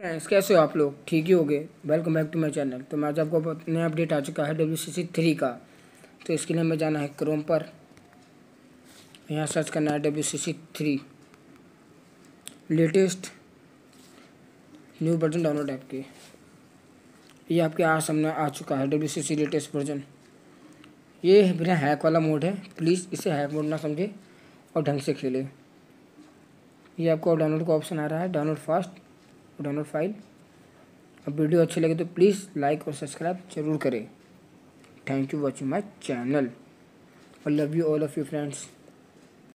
friends कैसे हो आप लोग ठीक ही हो गए welcome back to my channel तो मैं आज आपको नया अपडेट आ चुका है डब्ल्यू सी सी थ्री का तो इसके लिए हमें जाना है क्रोम पर यहाँ सर्च करना है W C C three latest new version download app के ये आपके आज सामने आ चुका है W C C latest version ये बिना हैक वाला मोड है प्लीज़ इसे हैक मोड ना समझे और ढंग से खेले ये आपको डाउनलोड का ऑप्शन आ रहा है डाउनलोड फास्ट डाउनलोड फाइल अब वीडियो अच्छी लगे तो प्लीज़ लाइक और सब्सक्राइब जरूर करें thank you watching my channel I love you all of you friends